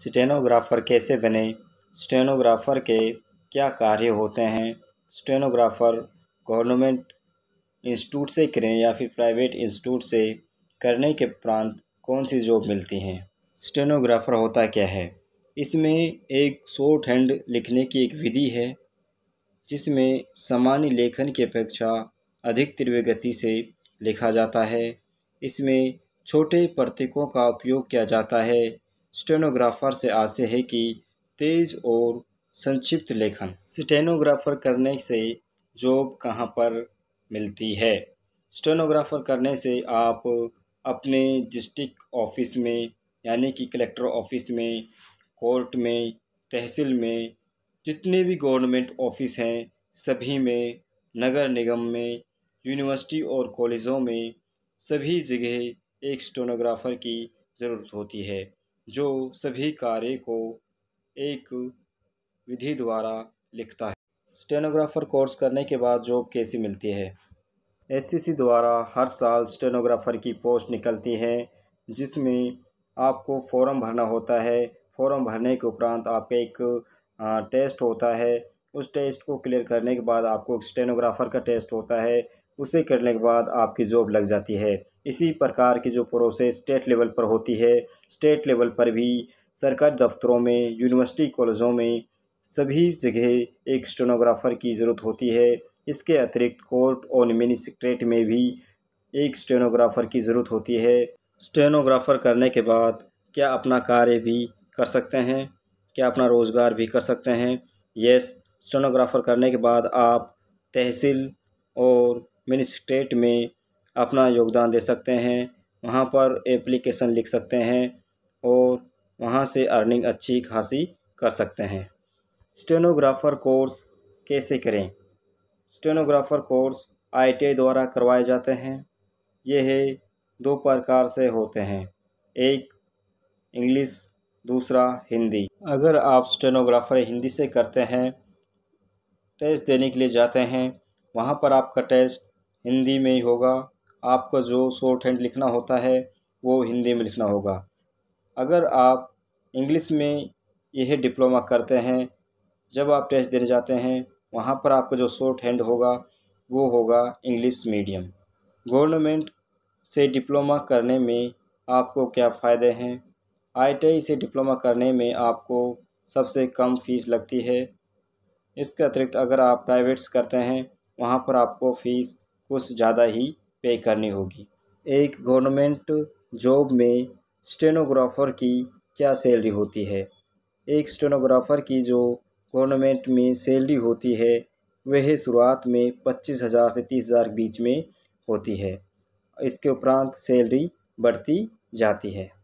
stenographer कैसे बने stenographer के क्या कार्य होते हैं स्टेनोग्राफ़र गवर्नमेंट इंस्टीट्यूट से करें या फिर प्राइवेट इंस्टीट्यूट से करने के उपरान्त कौन सी जॉब मिलती हैं स्टेनोग्राफ़र होता क्या है इसमें एक शॉर्ट हैंड लिखने की एक विधि है जिसमें सामान्य लेखन की अपेक्षा अधिक तीव्र गति से लिखा जाता है इसमें छोटे प्रतीकों का उपयोग किया जाता है स्टेनोग्राफर से आशय है कि तेज और संक्षिप्त लेखन स्टेनोग्राफर करने से जॉब कहाँ पर मिलती है स्टेनोग्राफर करने से आप अपने डिस्ट्रिक्ट ऑफिस में यानी कि कलेक्टर ऑफिस में कोर्ट में तहसील में जितने भी गवर्नमेंट ऑफिस हैं सभी में नगर निगम में यूनिवर्सिटी और कॉलेजों में सभी जगह एक स्टेनोग्राफर की ज़रूरत होती है जो सभी कार्य को एक विधि द्वारा लिखता है स्टेनोग्राफर कोर्स करने के बाद जॉब कैसी मिलती है एससीसी द्वारा हर साल स्टेनोग्राफर की पोस्ट निकलती है जिसमें आपको फॉर्म भरना होता है फॉर्म भरने के उपरांत आपका एक टेस्ट होता है उस टेस्ट को क्लियर करने के बाद आपको स्टेनोग्राफर का टेस्ट होता है उसे करने के बाद आपकी जॉब लग जाती है इसी प्रकार की जो प्रोसेस स्टेट लेवल पर होती है स्टेट लेवल पर भी सरकारी दफ्तरों में यूनिवर्सिटी कॉलेजों में सभी जगह एक स्टेनोग्राफ़र की ज़रूरत होती है इसके अतिरिक्त कोर्ट और मिनिस्ट्रेट में भी एक स्टेनोग्राफ़र की ज़रूरत होती है स्टेनोग्राफ़र करने के बाद क्या अपना कार्य भी कर सकते हैं क्या अपना रोज़गार भी कर सकते हैं यस स्टेनोग्राफ़र करने के बाद आप तहसील और मिनिस्ट्रेट में अपना योगदान दे सकते हैं वहाँ पर एप्लीकेशन लिख सकते हैं और वहाँ से अर्निंग अच्छी खासी कर सकते हैं स्टेनोग्राफ़र कोर्स कैसे करें स्टेनोग्राफ़र कोर्स आईटीआई द्वारा करवाए जाते हैं ये है दो प्रकार से होते हैं एक इंग्लिश दूसरा हिंदी अगर आप स्टेनोग्राफ़र हिंदी से करते हैं टेस्ट देने के लिए जाते हैं वहाँ पर आपका टेस्ट हिंदी में ही होगा आपका जो शॉर्ट हैंड लिखना होता है वो हिंदी में लिखना होगा अगर आप इंग्लिश में यह डिप्लोमा करते हैं जब आप टेस्ट देने जाते हैं वहाँ पर आपका जो शॉर्ट हैंड होगा वो होगा इंग्लिश मीडियम गवर्नमेंट से डिप्लोमा करने में आपको क्या फ़ायदे हैं आई से डिप्लोमा करने में आपको सबसे कम फ़ीस लगती है इसके अतिरिक्त अगर आप प्राइवेट्स करते हैं वहाँ पर आपको फ़ीस कुछ ज़्यादा ही पे करनी होगी एक गवर्नमेंट जॉब में स्टेनोग्राफ़र की क्या सैलरी होती है एक स्टेनोग्राफ़र की जो गवर्नमेंट में सैलरी होती है वह शुरुआत में पच्चीस हज़ार से तीस हज़ार बीच में होती है इसके उपरांत सैलरी बढ़ती जाती है